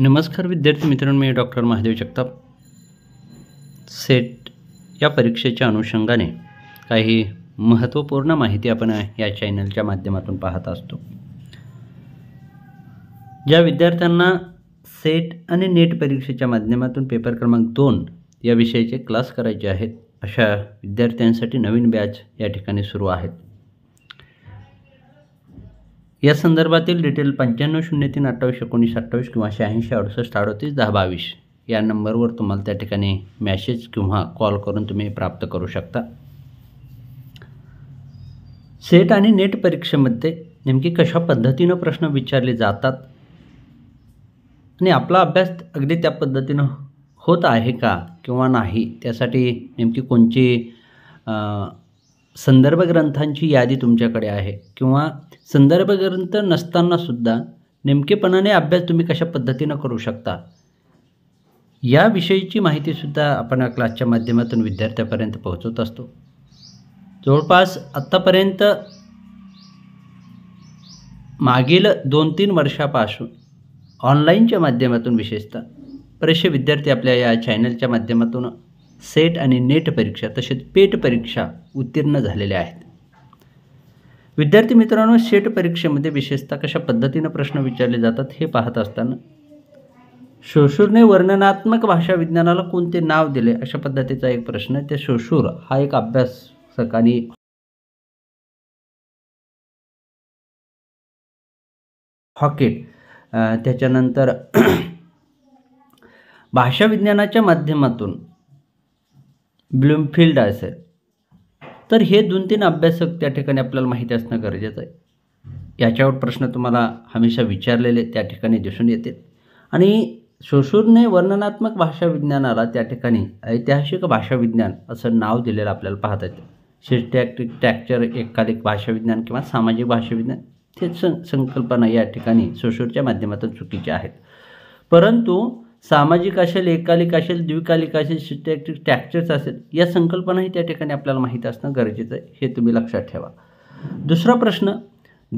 नमस्कार विद्यार्थी मित्रांनो मी डॉक्टर महादेव जगताप सेट या परीक्षेच्या अनुषंगाने काही महत्त्वपूर्ण माहिती आपण या चॅनलच्या माध्यमातून पाहत असतो ज्या विद्यार्थ्यांना सेट आणि नेट परीक्षेच्या माध्यमातून पेपर क्रमांक दोन या विषयाचे क्लास करायचे आहेत अशा विद्यार्थ्यांसाठी नवीन बॅच या ठिकाणी सुरू आहेत या संदर्भातील डिटेल पंच्याण्णव शून्य तीन अठ्ठावीस एकोणीस अठ्ठावीस किंवा शहाऐंशी अडुसष्ट अडतीस दहा बावीस या नंबरवर तुम्हाला त्या ठिकाणी मॅसेज किंवा कॉल करून तुम्ही प्राप्त करू शकता सेट आणि नेट परीक्षेमध्ये नेमकी कशा पद्धतीनं प्रश्न विचारले जातात आणि आपला अभ्यास अगदी त्या पद्धतीनं होत आहे का किंवा नाही त्यासाठी नेमकी कोणची संदर्भ ग्रंथांची यादी तुमच्याकडे आहे किंवा संदर्भ ग्रंथ नसतानासुद्धा नेमकेपणाने अभ्यास तुम्ही कशा पद्धतीनं करू शकता याविषयीची माहितीसुद्धा आपण क्लासच्या माध्यमातून विद्यार्थ्यापर्यंत पोहोचवत असतो जवळपास आत्तापर्यंत मागील दोन तीन वर्षापासून ऑनलाईनच्या माध्यमातून विशेषतः बरेचसे विद्यार्थी आपल्या या चॅनलच्या माध्यमातून सेट आणि नेट परीक्षा तसेच पेट परीक्षा उत्तीर्ण झालेल्या आहेत विद्यार्थी मित्रांनो सेट परीक्षेमध्ये विशेषतः कशा पद्धतीनं प्रश्न विचारले जातात हे पाहत असताना शोशूरने वर्णनात्मक भाषा विज्ञानाला कोणते नाव दिले अशा पद्धतीचा एक प्रश्न आहे त्या शोशूर हा एक अभ्यासकाने हॉकेट त्याच्यानंतर भाषा विज्ञानाच्या माध्यमातून ब्लूमफिल्ड असेल तर हे दोन तीन अभ्यासक त्या ठिकाणी आपल्याला माहिती असणं गरजेचं आहे याच्यावर प्रश्न तुम्हाला हमेशा विचारलेले त्या ठिकाणी दिसून येतील आणि सोशूरने वर्णनात्मक भाषा विज्ञानाला त्या ठिकाणी ऐतिहासिक भाषा विज्ञान असं नाव दिलेलं आपल्याला पाहता येतं सिस्टॅक्टिक टॅक्चर भाषा भाषाविज्ञान किंवा सामाजिक भाषाविज्ञान हे सं संकल्पना या ठिकाणी सोशूरच्या माध्यमातून चुकीच्या आहेत परंतु सामाजिक असेल एकालिक असेल द्विकालिक असेल सिटॅक्टिक टॅक्चर्स असेल या संकल्पनाही त्या ठिकाणी आपल्याला माहीत असणं गरजेचं आहे हे तुम्ही लक्षात ठेवा दुसरा प्रश्न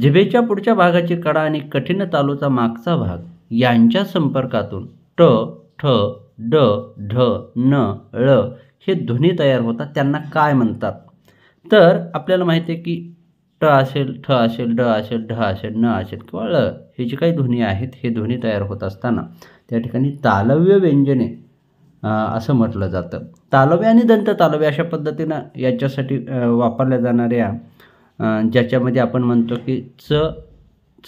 जिभेच्या पुढच्या भागाची कडा आणि कठीण तालूचा मागचा भाग यांच्या संपर्कातून ट ठ ड ढ न ळ हे ध्वनी तयार होतात त्यांना काय म्हणतात तर आपल्याला माहिती आहे की ट असेल ठ असेल ड असेल ढ असेल न असेल किंवा ळ हे जे काही ध्वनी आहेत हे ध्वनी तयार होत असताना त्या ठिकाणी तालव्य व्यंजने असं म्हटलं जातं तालव्य आणि दंत तालव्य अशा पद्धतीनं याच्यासाठी वापरल्या जाणाऱ्या ज्याच्यामध्ये आपण म्हणतो की च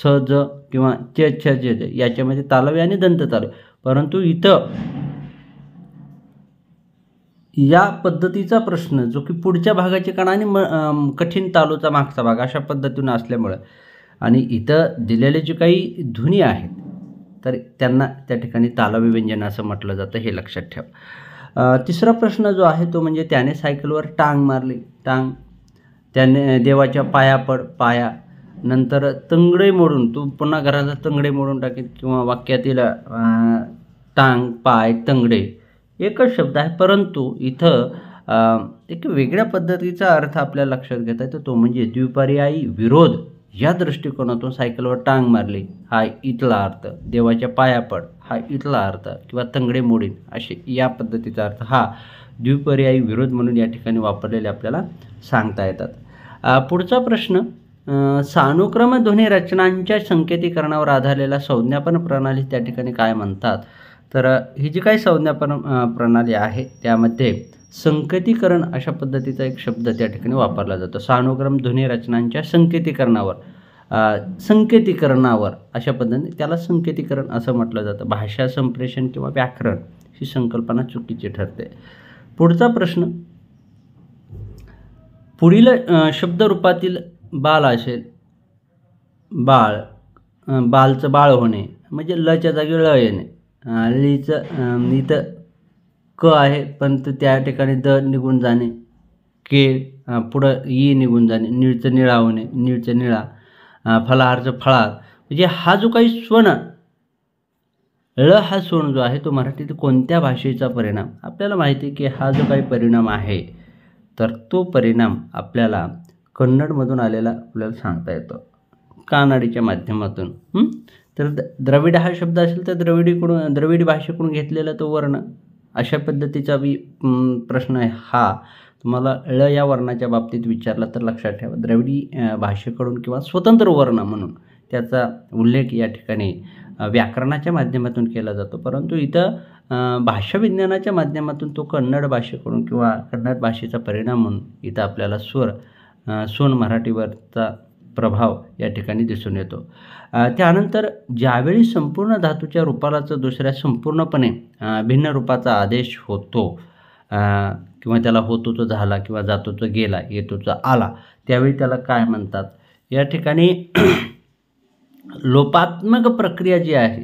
छ ज किंवा च छ ज याच्यामध्ये तालव्य आणि दंत तालव्य परंतु इथं या पद्धतीचा प्रश्न जो की पुढच्या भागाचे कण आणि म कठीण तालूचा मागचा भाग अशा पद्धतीनं असल्यामुळं आणि इथं दिलेले जे काही ध्वनी आहेत तर त्यांना त्या ठिकाणी तालावी व्यंजन असं म्हटलं जातं हे लक्षात ठेवा तिसरा प्रश्न जो आहे तो म्हणजे त्याने सायकलवर टांग मारली टांग त्याने देवाच्या पाया पड पाया नंतर तंगडे मोडून तू पुन्हा घराचा तंगडे मोडून टाकेल किंवा वाक्यातील टांग पाय तंगडे एकच शब्द आहे परंतु इथं एक वेगळ्या पद्धतीचा अर्थ आपल्या लक्षात घेता येतो तो म्हणजे द्विपर्यायी विरोध या दृष्टिकोनातून सायकलवर टांग मारली हा इथला अर्थ देवाच्या पायापड हा इथला अर्थ किंवा तंगडे मोडीन असे या पद्धतीचा अर्थ हा द्विपर्यायी विरोध म्हणून या ठिकाणी वापरलेले आपल्याला सांगता येतात पुढचा प्रश्न सानुक्रम ध्वनी रचनांच्या संकेतीकरणावर आधारलेला संज्ञापन प्रणाली त्या ठिकाणी काय म्हणतात तर ही जी काही संज्ञापन प्रणाली आहे त्यामध्ये संकेतीकरण अशा पद्धतीचा एक शब्द त्या ठिकाणी वापरला जातो ध्वनी रचनांच्या संकेतीकरणावर संकेतीकरणावर अशा पद्धतीने त्याला संकेतीकरण असं म्हटलं जातं भाषा संप्रेषण किंवा व्याकरण ही संकल्पना चुकीची ठरते पुढचा प्रश्न पुढील शब्दरूपातील बाल असेल बाळ बालचं बाळ होणे म्हणजे लच्या जागी ल येणे लीचं इथं क आहे पण त्या ठिकाणी द निघून जाणे के पुढं ई निघून जाणे निळचं निळा होणे निळचं निळा फलाहारचं फळार म्हणजे हा जो काही स्वण ळ हा स्वण जो आहे तो मराठीत कोणत्या भाषेचा परिणाम आपल्याला माहिती आहे की हा जो काही परिणाम आहे तर तो परिणाम आपल्याला कन्नडमधून आलेला आपल्याला सांगता येतो कानाडीच्या माध्यमातून तर द्रविड हा शब्द असेल तर द्रविडीकडून द्रविडी भाषेकडून घेतलेला तो वर्ण अशा पद्धतीचा बी प्रश्न आहे हा तुम्हाला ळ या वर्णाच्या बाबतीत विचारला तर लक्षात ठेवा द्रविडी भाषेकडून किंवा स्वतंत्र वर्ण म्हणून त्याचा उल्लेख या ठिकाणी व्याकरणाच्या माध्यमातून केला जातो परंतु इथं भाषाविज्ञानाच्या माध्यमातून तो कन्नड भाषेकडून किंवा कन्नड भाषेचा परिणाम म्हणून इथं आपल्याला स्वर सोन मराठीवरचा प्रभाव या ठिकाणी दिसून येतो त्यानंतर ज्यावेळी संपूर्ण धातूच्या रूपालाचं दुसऱ्या संपूर्णपणे भिन्न रूपाचा आदेश होतो किंवा त्याला होतो तो झाला किंवा जातो तो गेला येतो तो आला त्यावेळी त्याला काय म्हणतात या ठिकाणी लोपात्मक प्रक्रिया जी आहे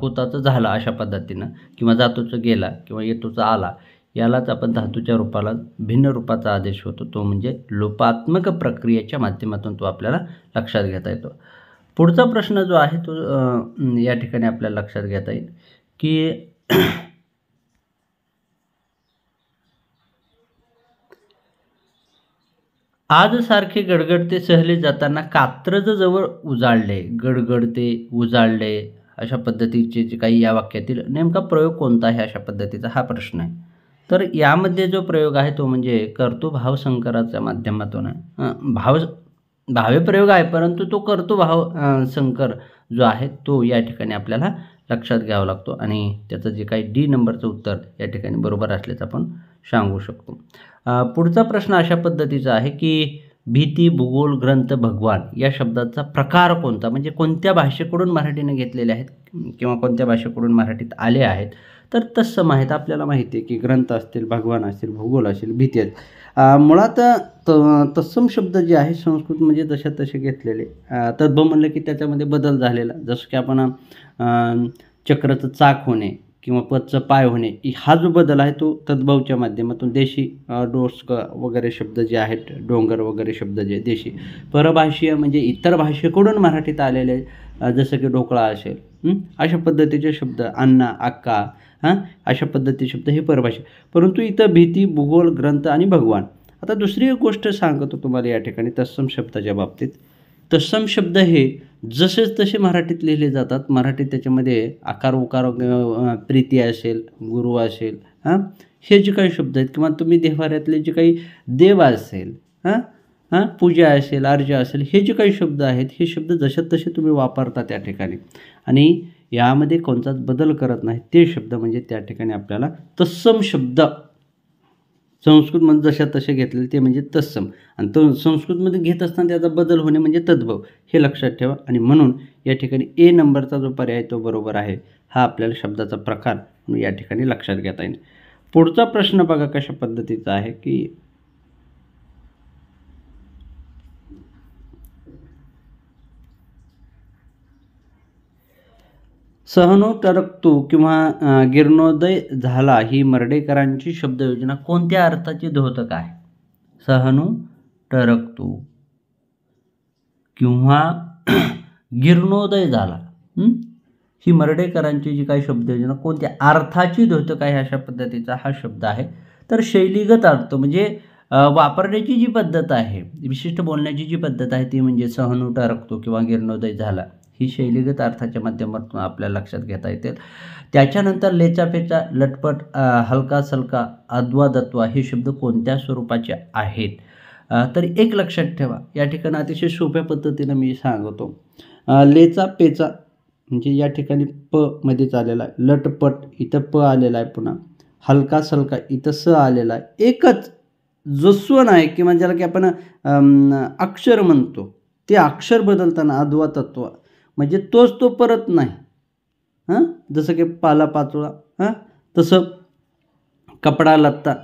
होताचं झाला अशा पद्धतीनं किंवा जातोचं गेला किंवा येतोचा आला यालाच आपण धातूच्या रूपाला भिन्न रूपाचा आदेश होतो तो म्हणजे लोपात्मक प्रक्रियेच्या माध्यमातून तो आपल्याला लक्षात घेता येतो पुढचा प्रश्न जो आहे तो या ठिकाणी आपल्याला लक्षात घेता येईल की आज सारखे गडगडते सहले जाताना कात्रज जवळ उजाळले गडगडते उजाळले अशा पद्धतीचे जे काही या वाक्यातील नेमका प्रयोग कोणता आहे अशा पद्धतीचा हा प्रश्न आहे तर यामध्ये जो प्रयोग आहे तो म्हणजे भाव संकराच्या माध्यमातून भाव भावे प्रयोग आहे परंतु तो भाव संकर जो आहे तो या ठिकाणी आपल्याला लक्षात घ्यावा लागतो आणि त्याचं जे काही डी नंबरचं उत्तर या ठिकाणी बरोबर असल्याचं आपण सांगू शकतो पुढचा प्रश्न अशा पद्धतीचा आहे की भीती भूगोल ग्रंथ भगवान या शब्दाचा प्रकार कोणता म्हणजे कोणत्या भाषेकडून मराठीने घेतलेले आहेत किंवा कोणत्या भाषेकडून मराठीत आले आहेत तर तत्सम आहेत आपल्याला माहिती आहे की ग्रंथ असतील भगवान असतील भूगोल असेल भीती आहेत मुळात त तत्सम शब्द जे आहे संस्कृत म्हणजे जशा तसे घेतलेले तद्भव म्हणलं की त्याच्यामध्ये बदल झालेला जसं की आपण चक्राचं चाक होणे किंवा पदचं पाय होणे हा जो बदल आहे तो तद्भवच्या माध्यमातून देशी डोस्क वगैरे शब्द जे आहेत डोंगर वगैरे शब्द जे देशी परभाषीय म्हणजे इतर भाषेकडून मराठीत आलेले जसं की ढोकळा असेल अशा पद्धतीचे शब्द अण्णा अक्का हां अशा पद्धतीचे शब्द हे परभाषा परंतु इथं भीती भूगोल ग्रंथ आणि भगवान आता दुसरी एक गोष्ट सांगतो तुम्हाला या ठिकाणी तत्सम शब्दाच्या बाबतीत तत्सम शब्द हे जसेच तसे मराठीत लिहिले जातात मराठीत त्याच्यामध्ये आकार उकार प्रीती असेल गुरु असेल हां हे जे काही शब्द आहेत किंवा तुम्ही देवाऱ्यातले जे काही देव असेल हां हां पूजा असेल अर्जा असेल हे जे काही शब्द आहेत हे शब्द जशात तसे तुम्ही वापरता त्या ठिकाणी आणि यामध्ये कोणताच बदल करत नाही ते शब्द म्हणजे त्या ठिकाणी आपल्याला तत्सम शब्द संस्कृतमध्ये जशा तसे घेतले ते म्हणजे तत्सम आणि तो संस्कृतमध्ये घेत असताना त्याचा बदल होणे म्हणजे तद्भव हे लक्षात ठेवा आणि म्हणून या ठिकाणी ए नंबरचा जो पर्याय तो बरोबर आहे हा आपल्याला शब्दाचा प्रकार या ठिकाणी लक्षात घेता येईल पुढचा प्रश्न बघा कशा पद्धतीचा आहे की सहनू टरकतो किंवा गिरणोदय झाला ही मर्डेकरांची शब्दयोजना कोणत्या अर्थाची द्योतक आहे सहनू टरकतो किंवा गिरणोदय झाला ही मर्डेकरांची जी काही शब्दयोजना कोणत्या अर्थाची द्योतक आहे अशा पद्धतीचा हा शब्द आहे तर शैलीगत अर्थ म्हणजे वापरण्याची जी पद्धत आहे विशिष्ट बोलण्याची जी पद्धत आहे ती म्हणजे सहनू टरकतो किंवा गिरणोदय झाला ही शैलीगत अर्थाच्या माध्यमातून आपल्या लक्षात घेता येतील त्याच्यानंतर पेचा लटपट हलका सलका अद्वा दत्वा हे शब्द कोणत्या स्वरूपाचे आहेत तर एक लक्षात ठेवा या ठिकाणी अतिशय सोप्या पद्धतीनं मी सांगतो लेचा पेचा म्हणजे या ठिकाणी प मध्येच आलेला आहे लटपट इथं प आलेला आहे पुन्हा हलका सलका इथं स आलेला आहे एकच जो आहे किंवा ज्याला की आपण अक्षर म्हणतो ते अक्षर बदलताना अद्वा तत्व म्हणजे तोच तो परत नाही हां जसं की पाला पाचोळा हां तसं कपडा लत्ता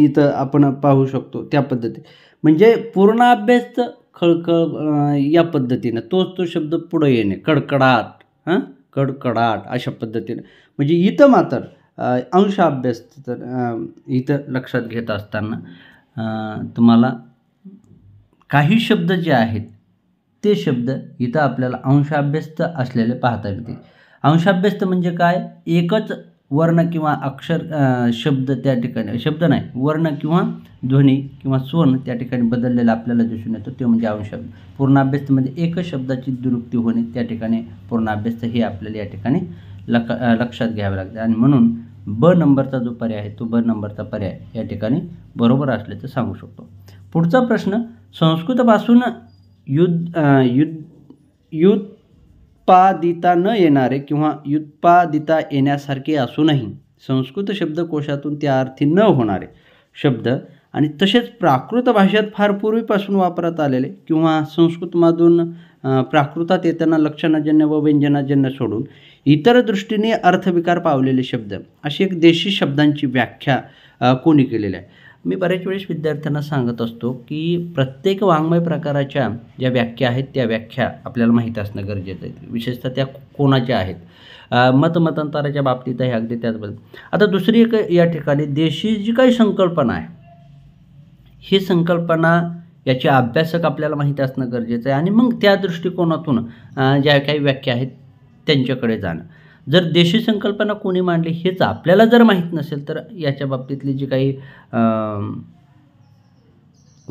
इथं आपण पाहू शकतो त्या पद्धती म्हणजे पूर्ण अभ्यास खळखळ या पद्धतीनं तोच तो शब्द पुढं येणे कडकडाट हां कडकडाट अशा पद्धतीनं म्हणजे इथं मात्र अंश अभ्यास तर इथं लक्षात घेत असताना तुम्हाला काही शब्द जे आहेत ते शब्द इथं आपल्याला अंशाभ्यस्त असलेले पाहता येतील अंशाभ्यस्त म्हणजे काय एकच वर्ण किंवा अक्षर शब्द त्या ठिकाणी शब्द नाही वर्ण किंवा ध्वनी किंवा स्वन त्या ठिकाणी बदललेला आपल्याला दिसून येतो ते म्हणजे अंशब्द पूर्णाभ्यस्तमध्ये म्हणजे एकच शब्दाची दुरुक्ती होणे त्या ठिकाणी पूर्णाभ्यस्त हे आपल्याला या ठिकाणी लक लक्षात घ्यावं लागते आणि म्हणून ब नंबरचा जो पर्याय आहे तो ब नंबरचा पर्याय या ठिकाणी बरोबर असल्याचं सांगू शकतो पुढचा प्रश्न संस्कृतपासून युद्ध युद्ध युत्पादिता न येणारे किंवा युत्पादिता येण्यासारखे असूनही संस्कृत शब्दकोशातून त्या अर्थी न होणारे शब्द आणि तसेच प्राकृत भाषेत फार पूर्वीपासून वापरात आलेले किंवा संस्कृतमधून प्राकृतात येताना लक्षणाजन्य व व्यंजनाजन्य सोडून इतर दृष्टीने अर्थविकार पावलेले शब्द अशी एक देशी शब्दांची व्याख्या कोणी केलेली आहे मी बऱ्याच वेळेस विद्यार्थ्यांना सांगत असतो की प्रत्येक वाङ्मय प्रकाराच्या ज्या व्याख्या आहेत त्या व्याख्या आपल्याला माहीत असणं गरजेचं आहे विशेषतः त्या कोणाच्या आहेत मतमतांतराच्या बाबतीत आहे अगदी त्याचबद्दल आता दुसरी एक या ठिकाणी देशी जी काही संकल्पना आहे ही संकल्पना याचे अभ्यासक आपल्याला माहीत असणं गरजेचं आहे आणि मग त्या दृष्टिकोनातून ज्या काही व्याख्या आहेत त्यांच्याकडे जाणं जर देशी संकल्पना कोणी मांडली हेच आपल्याला जर माहीत नसेल तर याच्या बाबतीतली जी काही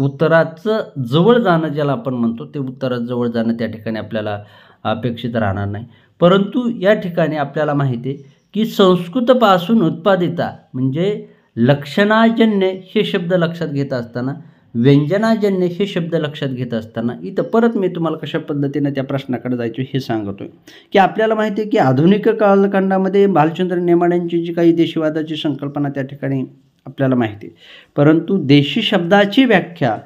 उत्तराचं जवळ जाणं ज्याला आपण म्हणतो ते उत्तरात जवळ जाणं त्या ठिकाणी आपल्याला अपेक्षित राहणार नाही परंतु या ठिकाणी आपल्याला माहिती आहे की संस्कृतपासून उत्पादिता म्हणजे लक्षणाजन्य हे शब्द लक्षात घेत असताना व्यंजनाजन्य हे शब्द लक्षात घेत असताना इथं परत मी तुम्हाला कशा पद्धतीनं त्या प्रश्नाकडे जायचो हे सांगतो की आपल्याला माहिती आहे की आधुनिक कालखंडामध्ये भालचंद्र नेमाड्यांची जी काही देशीवादाची संकल्पना त्या ठिकाणी आपल्याला माहिती आहे परंतु देशी शब्दाची व्याख्या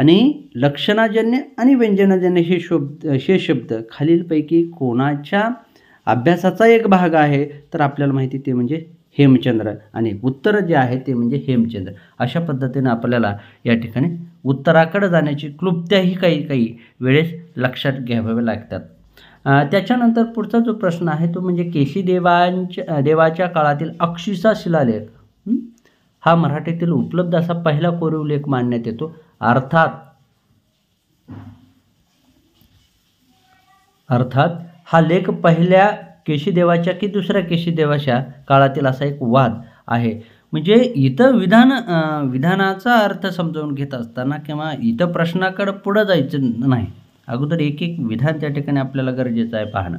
आणि लक्षणाजन्य आणि व्यंजनाजन्य हे शब्द हे शब्द खालीलपैकी कोणाच्या अभ्यासाचा एक भाग आहे तर आपल्याला माहिती ते म्हणजे हेमचंद्र आणि उत्तर जे आहे ते म्हणजे हेमचंद्र अशा पद्धतीने आपल्याला या ठिकाणी उत्तराकडे जाण्याची क्लुप्त्याही काही काही वेळेस लक्षात घ्याव्या लागतात त्याच्यानंतर पुढचा जो प्रश्न आहे तो म्हणजे केशी देवांच्या देवाच्या काळातील अक्षिसा शिलालेख हा मराठीतील उपलब्ध असा पहिला कोरीव लेख मानण्यात येतो अर्थात अर्थात हा लेख पहिल्या केशीदेवाच्या की दुसऱ्या केशीदेवाच्या काळातील असा एक वाद आहे म्हणजे इथं विधान विधानाचा अर्थ समजावून घेत असताना किंवा इथं प्रश्नाकडं पुढं जायचं नाही अगोदर एक एक विधान त्या ठिकाणी आपल्याला गरजेचं आहे पाहणं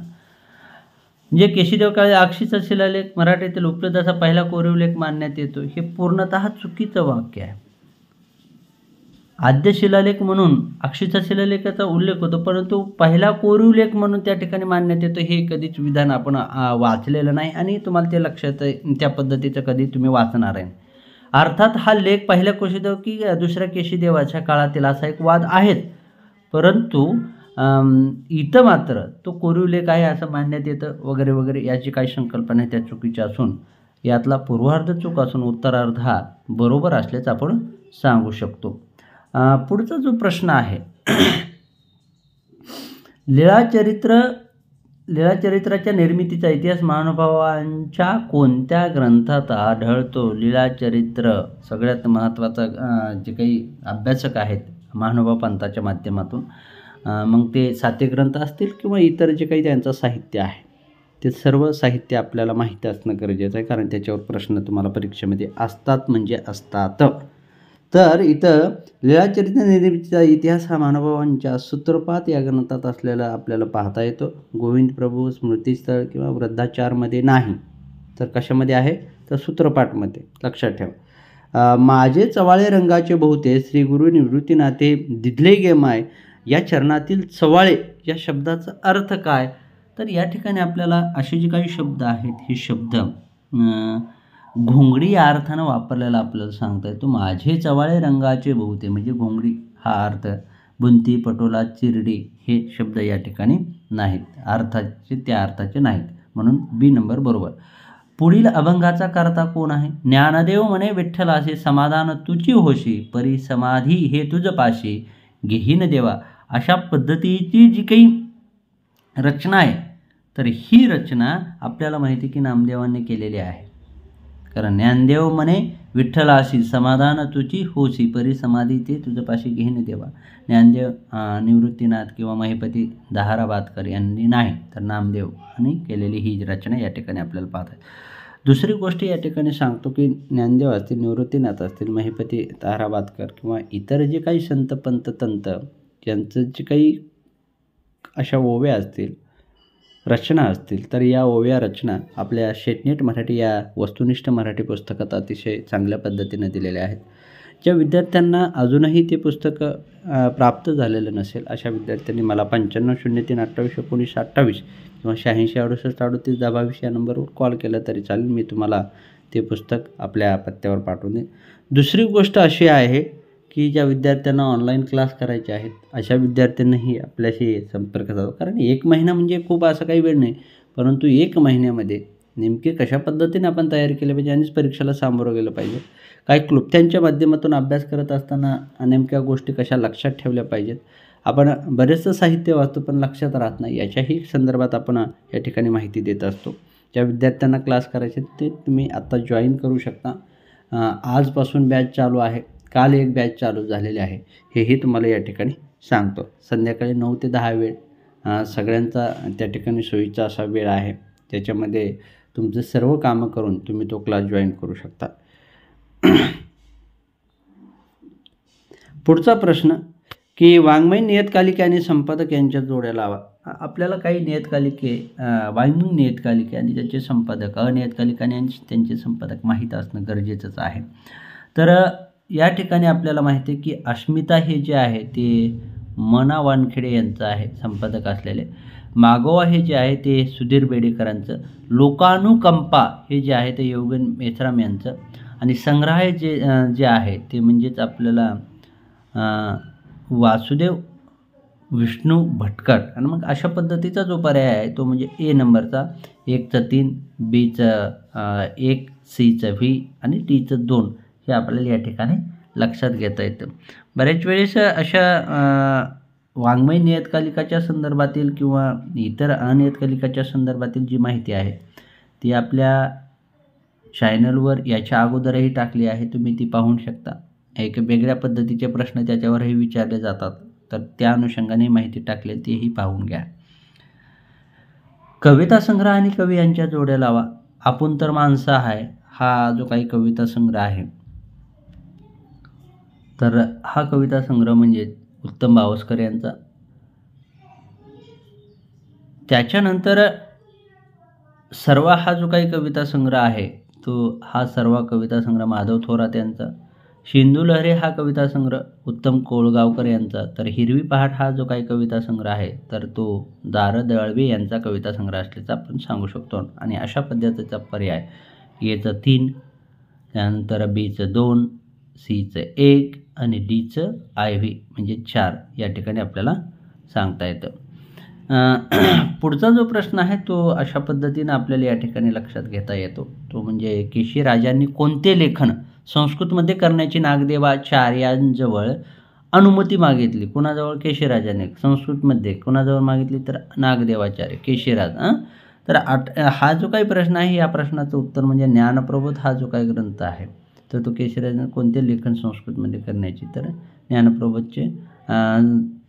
म्हणजे केशीदेव काळे आक्षीचा शिलालेख मराठीतील उपलब्ध असा पहिला कोरीव लेख मानण्यात येतो हे पूर्णतः चुकीचं वाक्य आहे आद्य शिलालेख म्हणून अक्षीचा शिलालेखाचा उल्लेख होतो परंतु पहिला कोरीव लेख म्हणून त्या ठिकाणी मानण्यात येतो हे कधीच विधान आपण वाचलेलं नाही आणि तुम्हाला ते लक्षात त्या पद्धतीचं कधी तुम्ही वाचणार आहे अर्थात हा लेख पहिल्या कोशीदेव की दुसऱ्या केशीदेवाच्या काळातील असा एक वाद आहेत परंतु इथं मात्र तो कोरीव लेख आहे असं मानण्यात येतं वगैरे वगैरे याची काही संकल्पना त्या चुकीची असून यातला पूर्वार्ध चूक असून उत्तरार्ध हा बरोबर असल्याचं आपण सांगू शकतो पुढचा जो प्रश्न आहे लीळाचरित्र लिळाचरित्राच्या निर्मितीचा इतिहास महानुभावांच्या कोणत्या ग्रंथात आढळतो लीळाचरित्र सगळ्यात महत्त्वाचा जे काही अभ्यासक आहेत महानुभाव पंथाच्या माध्यमातून मग ते साते ग्रंथ असतील किंवा इतर जे काही त्यांचं साहित्य आहे ते सर्व साहित्य आपल्याला माहीत असणं गरजेचं आहे कारण त्याच्यावर प्रश्न तुम्हाला परीक्षेमध्ये असतात म्हणजे असतात तर इथं लीळाचरित्र निर्मितीचा इतिहास हा महानुभावांच्या सूत्रपात या ग्रंथात असलेला आपल्याला पाहता येतो गोविंद प्रभू स्मृतीस्थळ किंवा वृद्धाचारमध्ये नाही तर कशामध्ये आहे तर सूत्रपाठमध्ये लक्षात ठेवा माझे चवाळे रंगाचे बहुते श्री गुरु निवृत्तीनाथे दिधले गेमाय या चरणातील चवाळे या शब्दाचा अर्थ काय तर या ठिकाणी आपल्याला असे जे काही शब्द आहेत हे शब्द घोंगडी या अर्थानं वापरलेला आपल्याला सांगता येतो माझे चवाळे रंगाचे बहुते म्हणजे घोंगडी हा अर्थ बुंती पटोला चिरडी हे शब्द या ठिकाणी नाहीत अर्थाचे त्या अर्थाचे नाहीत म्हणून बी नंबर बरोबर पुढील अभंगाचा करता कोण आहे ज्ञानदेव म्हणे विठ्ठल असे समाधान तुची होशी परी समाधी हे तुझ पाशी घेहीन देवा अशा पद्धतीची जी काही रचना आहे तर ही रचना आपल्याला माहिती की नामदेवांनी केलेली आहे कारण ज्ञानदेव म्हणे विठ्ठलाशी समाधान तुझी होशी परी समाधी ते तुझ्यापाशी घेणे देवा ज्ञानदेव निवृत्तीनाथ किंवा महिपती दहाराबादकर यांनी नाही तर नामदेव आणि केलेली ही रचना या ठिकाणी आपल्याला आहे दुसरी गोष्ट या ठिकाणी सांगतो की ज्ञानदेव असतील निवृत्तीनाथ असतील महिपती बातकर किंवा इतर जे काही संत पंत तंत यांचं जे काही अशा ओव्या असतील रचना असतील तर या ओव्या रचना आपल्या शेटनेट मराठी या वस्तुनिष्ठ मराठी पुस्तकात अतिशय चांगल्या पद्धतीनं दिलेल्या आहेत ज्या विद्यार्थ्यांना अजूनही ते पुस्तकं प्राप्त झालेलं नसेल अशा विद्यार्थ्यांनी मला पंच्याण्णव शून्य तीन अठ्ठावीस एकोणीसशे अठ्ठावीस किंवा शहाऐंशी अडुसष्ट अडतीस बावीस या नंबरवर कॉल केला तरी चालेल मी तुम्हाला ते पुस्तक आपल्या पत्त्यावर पाठवून देईन दुसरी गोष्ट अशी आहे की ज्या विद्यार्थ्यांना ऑनलाईन क्लास करायचे आहेत अशा विद्यार्थ्यांनाही आपल्याशी संपर्क साधावा कारण एक महिना म्हणजे खूप असं काही वेळ नाही परंतु एक महिन्यामध्ये नेमके कशा पद्धतीने आपण तयार केले पाहिजे आणि परीक्षेला सामोरं गेलं पाहिजे काही क्लुप्त्यांच्या माध्यमातून अभ्यास करत असताना नेमक्या गोष्टी कशा लक्षात ठेवल्या पाहिजेत आपण बरेचसं साहित्य वाचतो पण लक्षात राहत नाही याच्याही संदर्भात आपण या ठिकाणी माहिती देत असतो ज्या विद्यार्थ्यांना क्लास करायचे ते तुम्ही आत्ता जॉईन करू शकता आजपासून बॅच चालू आहे काल एक बॅच चालू झालेली आहे हेही तुम्हाला या ठिकाणी सांगतो संध्याकाळी नऊ ते दहा वेळ सगळ्यांचा त्या ठिकाणी सोयीचा असा वेळ आहे त्याच्यामध्ये तुमचं सर्व कामं करून तुम्ही तो क्लास जॉईन करू शकता पुढचा प्रश्न की वाङ्मय नियतकालिके आणि संपादक यांच्या जोड्या लावा आपल्याला काही नियतकालिके वाङ्मय नियतकालिके आणि त्यांचे संपादक अनियतकालिकाने त्यांचे संपादक माहीत असणं गरजेचंच आहे तर या ठिकाणी आपल्याला माहिती आहे की अस्मिता हे जे आहे ते मना वानखेडे यांचं आहे संपादक असलेले मागोवा हे जे आहे ते सुधीर बेडेकरांचं लोकानुकंपा हे जे आहे ते योगेन मेथराम यांचं आणि संग्रह जे जे आहे ते म्हणजेच आपल्याला वासुदेव विष्णू भटकर आणि मग अशा पद्धतीचा जो पर्याय आहे तो म्हणजे ए नंबरचा एकचं तीन बीचं एक सीचं व्ही आणि टीचं दोन हे आपल्याला या ठिकाणी लक्षात घेता येतं बऱ्याच वेळेस अशा वाङ्मय नियतकालिकाच्या संदर्भातील किंवा इतर अनियतकालिकाच्या संदर्भातील जी माहिती आहे ती आपल्या चॅनलवर याच्या अगोदरही टाकली आहे तुम्ही ती पाहू शकता एक वेगळ्या पद्धतीचे प्रश्न त्याच्यावरही विचारले जातात तर त्या अनुषंगाने माहिती टाकली तीही पाहून घ्या कविता संग्रह आणि कवी यांच्या जोड्या लावा आपण तर माणसं आहे हा जो काही कविता संग्रह आहे तर हा कविता संग्रह म्हणजे उत्तम बावस्कर यांचा त्याच्यानंतर सर्वा हा जो काही कविता संग्रह आहे तो हा सर्वा कविता संग्रह माधव थोरात यांचा शिंदू लहरे हा कविता संग्रह उत्तम कोळगावकर यांचा तर हिरवी पहाट हा जो काही कविता संग्रह आहे तर तो दार दळवी यांचा कविता संग्रह असल्याचा आपण सांगू शकतो आणि अशा पद्धतीचा पर्याय येचं तीन त्यानंतर बीचं दोन सीचं एक आणि डीचं आय व्ही म्हणजे चार या ठिकाणी आपल्याला सांगता येतं पुढचा जो प्रश्न आहे तो अशा पद्धतीनं आपल्याला या ठिकाणी लक्षात घेता येतो तो म्हणजे केशी राजांनी कोणते लेखन संस्कृतमध्ये करण्याची नागदेवाचार्यांजवळ अनुमती मागितली कोणाजवळ केशीराजाने संस्कृतमध्ये कुणाजवळ मागितली तर नागदेवाचार्य केशीराज हां तर आठ हा जो काही प्रश्न आहे या प्रश्नाचं उत्तर म्हणजे ज्ञानप्रबोध हा जो काही ग्रंथ आहे तर तो केशराजांनी कोणते लेखन संस्कृतमध्ये करण्याची तर ज्ञानप्रबोधचे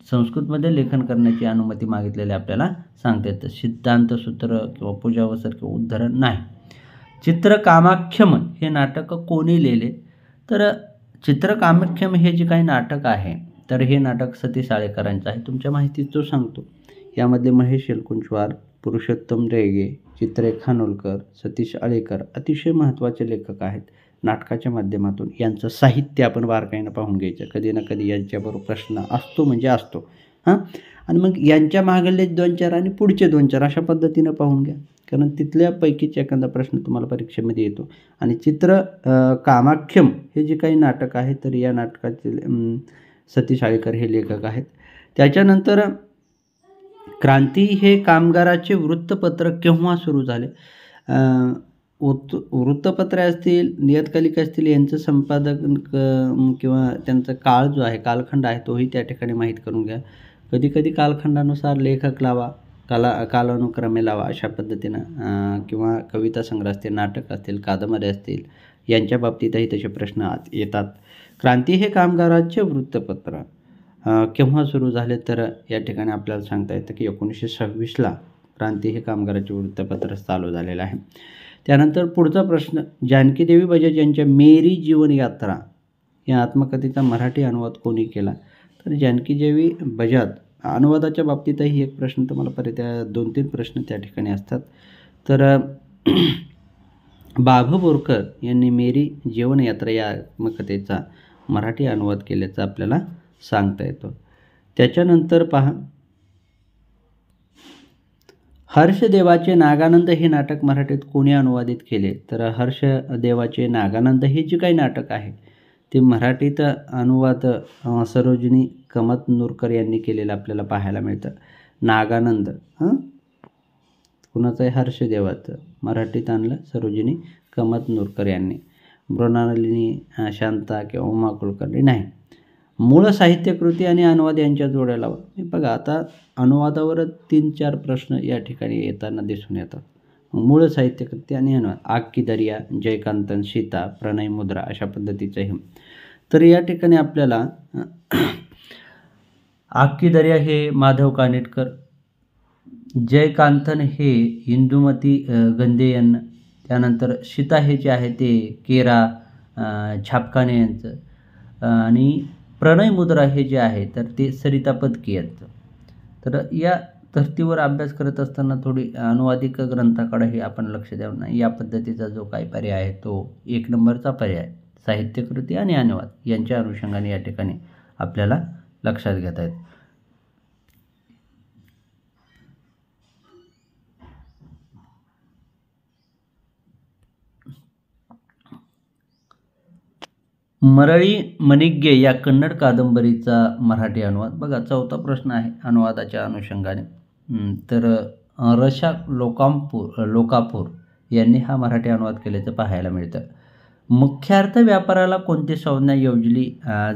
संस्कृतमध्ये लेखन करण्याची अनुमती मागितलेली आपल्याला सांगता येतं सिद्धांतसूत्र किंवा पूजावसर किंवा उद्धरण नाही चित्र कामाख्यम हे नाटक कोणी लिहिले तर चित्र कामाख्यम हे जे काही नाटक आहे तर हे नाटक सतीश साळेकरांचं आहे तुमच्या माहितीत तो सांगतो यामध्ये महेश एलकुंचवार पुरुषोत्तम रेगे चित्रे खानोलकर सतीश आळेकर अतिशय महत्त्वाचे लेखक आहेत नाटकाच्या माध्यमातून यांचं साहित्य आपण बारकाईनं पाहून घ्यायचं कधी ना कधी यांच्याबरोबर प्रश्न असतो म्हणजे असतो हां आणि मग यांच्या मागले दोन चार आणि पुढचे दोन चार अशा पद्धतीनं पाहून घ्या कारण तिथल्यापैकीच एखादा प्रश्न तुम्हाला परीक्षेमध्ये येतो आणि चित्र कामाख्यम हे जे काही नाटक आहे तर या नाटकाचे सतीश आळेकर हे लेखक आहेत त्याच्यानंतर क्रांती हे कामगाराचे वृत्तपत्र केव्हा सुरू झाले वृत्त वृत्तपत्रे असतील नियतकालिक असतील यांचं संपादन क किंवा त्यांचा काळ जो आहे कालखंड आहे तोही त्या ठिकाणी माहीत करून घ्या कधीकधी कालखंडानुसार लेखक लावा कला कालानुक्रमे लावा अशा पद्धतीनं किंवा कविता संग्रह असतील नाटक असतील कादंबऱ्या असतील यांच्या बाबतीतही तसे प्रश्न आत येतात क्रांती हे कामगाराचे वृत्तपत्र केव्हा सुरू झाले तर या ठिकाणी आपल्याला सांगता येतं की एकोणीसशे सव्वीसला क्रांती हे कामगाराचे वृत्तपत्र चालू झालेलं आहे त्यानंतर पुढचा प्रश्न जानकी देवी बजाज यांच्या मेरी जीवनयात्रा या आत्मकथेचा मराठी अनुवाद कोणी केला तर जानकीदेवी बजाज अनुवादाच्या बाबतीतही एक प्रश्न तुम्हाला परत दोन तीन प्रश्न त्या ठिकाणी असतात तर बाभ बोरकर यांनी मेरी जीवनयात्रा या आत्मकथेचा मराठी अनुवाद केल्याचा आपल्याला सांगता येतो त्याच्यानंतर पहा हर्षदेवाचे नागानंद हे नाटक मराठीत कोणी अनुवादित केले तर हर्षदेवाचे नागानंद हे जे काही नाटक आहे ते मराठीत अनुवाद सरोजिनी कमत नूरकर यांनी केलेलं आपल्याला पाहायला मिळतं नागानंद हं कुणाचं आहे हर्षदेवाचं मराठीत आणलं सरोजिनी कमत नूरकर यांनी मृणालिनी शांता किंवा उमा कुलकर्णी नाही मूळ साहित्यकृती आणि अनुवाद यांच्या जोड्याला बघा आता अनुवादावरच तीन चार प्रश्न या ठिकाणी येताना दिसून येतात मूळ साहित्यकृती आणि अनुवाद आक्की दर्या जयकांतन सीता प्रणय मुद्रा अशा पद्धतीचं हे तर या ठिकाणी आपल्याला आक्की दर्या हे माधव कानेटकर जयकांतन हे इंदुमती गंदे यांना त्यानंतर सीता हे जे आहे ते केरा छापकाने यांचं आणि प्रणय मुद्रा हे जे आहे तर ते सरिता पदकी आहेत तर या धर्तीवर अभ्यास करत असताना थोडी अनुवादिक ग्रंथाकडेही हे आपण लक्ष द्यावं नाही या पद्धतीचा जो काही पर्याय आहे तो एक नंबरचा पर्याय साहित्यकृती आणि अनुवाद यांच्या अनुषंगाने या ठिकाणी आपल्याला लक्षात घेता येत मरळी मणिग्ये या कन्नड कादंबरीचा मराठी अनुवाद बघा चौथा प्रश्न आहे अनुवादाच्या अनुषंगाने तर रशा लोकांपूर लोकापूर यांनी हा मराठी अनुवाद केल्याचं पाहायला मिळतं मुख्यार्थ व्यापाराला कोणती संज्ञा योजली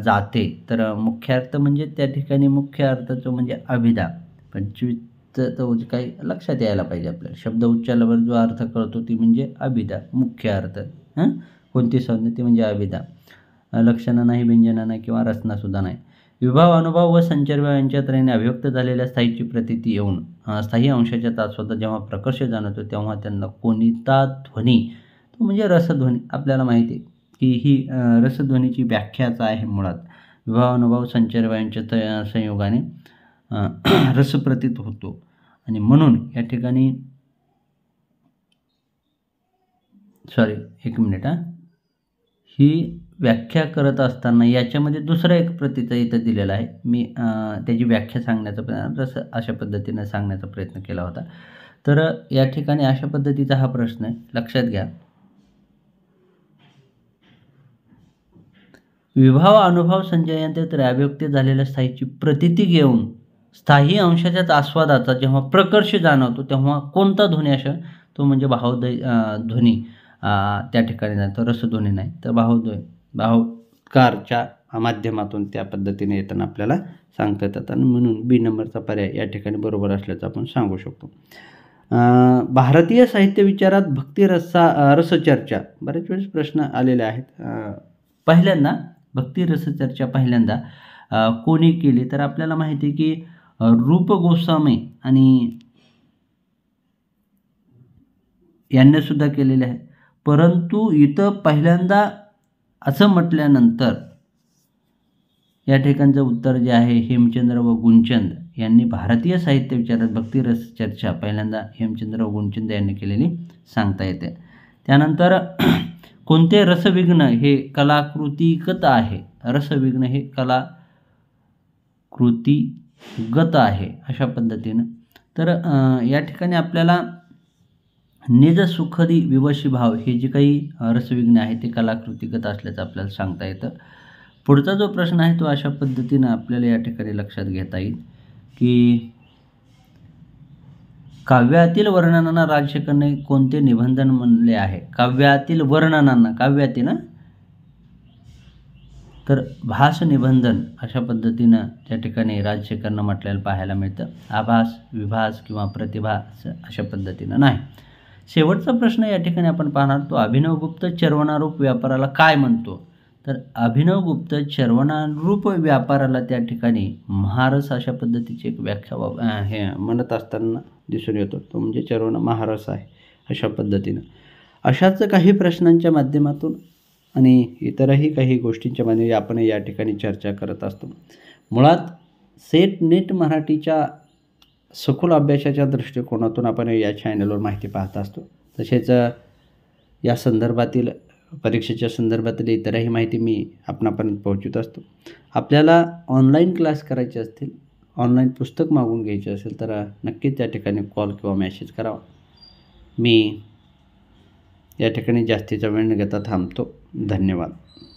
जाते तर मुख्यार्थ म्हणजे त्या ठिकाणी मुख्य अर्थ जो म्हणजे अभिधा तर काही लक्षात यायला पाहिजे आपल्याला शब्द उच्चारावर जो अर्थ कळतो ती म्हणजे अभिधा मुख्य अर्थ हां कोणती संज्ञा ती म्हणजे अभिधा लक्षणं नाही व्यंजना नाही किंवा रचनासुद्धा नाही विभाव अनुभव व संचरभाव यांच्या तऱ्हेने अभिव्यक्त झालेल्या स्थायीची प्रतिती येऊन स्थायी अंशाच्या स्वतः जेव्हा प्रकर्ष जाणवतो तेव्हा त्यांना कोणीता ध्वनी तो म्हणजे रसध्वनी आपल्याला माहिती आहे की ही रसध्वनीची व्याख्याच आहे मुळात विभाव अनुभव संचरभाव यांच्या त संयोगाने रसप्रतीत होतो आणि म्हणून या ठिकाणी सॉरी एक मिनिट हां ही व्याख्या करत असताना याच्यामध्ये दुसरा एक प्रतीचं इथं दिलेला आहे मी त्याची व्याख्या सांगण्याचा प्रयत्न रस अशा पद्धतीनं सांगण्याचा प्रयत्न केला होता तर या ठिकाणी अशा पद्धतीचा हा प्रश्न आहे लक्षात घ्या विभाव अनुभव संजयांत अभिव्यक्त झालेल्या स्थायीची प्रतिती घेऊन स्थायी अंशाच्याच आस्वादाचा जेव्हा प्रकर्ष जाणवतो तेव्हा कोणता ध्वनी अशा तो म्हणजे भावद ध्वनी त्या ठिकाणी नाही तर रसध्वनी नाही तर भावध्वनी भावकारच्या माध्यमातून त्या पद्धतीने येताना आपल्याला सांगता येतात आणि म्हणून बी नंबरचा पर्याय या ठिकाणी बरोबर असल्याचं आपण सांगू शकतो भारतीय साहित्य विचारात भक्तिरसा रसचर्चा बऱ्याच वेळेस प्रश्न आलेले आहेत पहिल्यांदा भक्तिरसचर्चा पहिल्यांदा कोणी केली तर आपल्याला माहिती आहे की रूप गोस्वामी आणि सुद्धा केलेले आहे परंतु इथं पहिल्यांदा असं म्हटल्यानंतर या ठिकाणचं उत्तर जे आहे हेमचंद्र व गुणचंद यांनी भारतीय साहित्य विचारात भक्तिरस चर्चा पहिल्यांदा हेमचंद्र व गुणचंद यांनी केलेली सांगता येते त्यानंतर कोणते रसविघ्न हे कलाकृतिगत आहे रसविघ्न हे कृतीगत आहे अशा पद्धतीनं तर या ठिकाणी आपल्याला निज सुखदी विवशी भाव हे जे काही रसविघ्न आहे ते कलाकृतीगत असल्याचं आपल्याला सांगता येतं पुढचा जो प्रश्न आहे तो अशा पद्धतीनं आपल्याला या ठिकाणी लक्षात घेता येईल की काव्यातील वर्णनांना राजशेखरने कोणते निबंधन म्हणले आहे काव्यातील वर्णनांना काव्यातील तर भास निबंधन अशा पद्धतीनं त्या ठिकाणी राजशेखरनं म्हटलेलं पाहायला मिळतं आभास विभास किंवा प्रतिभास अशा पद्धतीनं नाही शेवटचा प्रश्न या ठिकाणी आपण पाहणार तो अभिनवगुप्त चर्वणारूप व्यापाराला काय म्हणतो तर अभिनवगुप्त चर्वणारूप व्यापाराला त्या ठिकाणी महारस अशा पद्धतीची एक व्याख्या हे म्हणत असताना दिसून येतो तो म्हणजे चर्वण महारस आहे अशा पद्धतीनं अशाच काही प्रश्नांच्या माध्यमातून आणि इतरही काही गोष्टींच्या माध्यमात आपण या ठिकाणी चर्चा करत असतो मुळात सेट नेट मराठीच्या सखोल अभ्यासाच्या दृष्टिकोनातून आपण या चॅनलवर माहिती पाहत असतो तसेच या संदर्भातील परीक्षेच्या संदर्भातील इतरही माहिती मी आपणापर्यंत पोहोचवत असतो आपल्याला ऑनलाईन क्लास करायचे असतील ऑनलाईन पुस्तक मागून घ्यायचे असेल तर नक्कीच त्या ठिकाणी कॉल किंवा मेसेज करावा मी या ठिकाणी जास्तीचा वेळ न घेता थांबतो धन्यवाद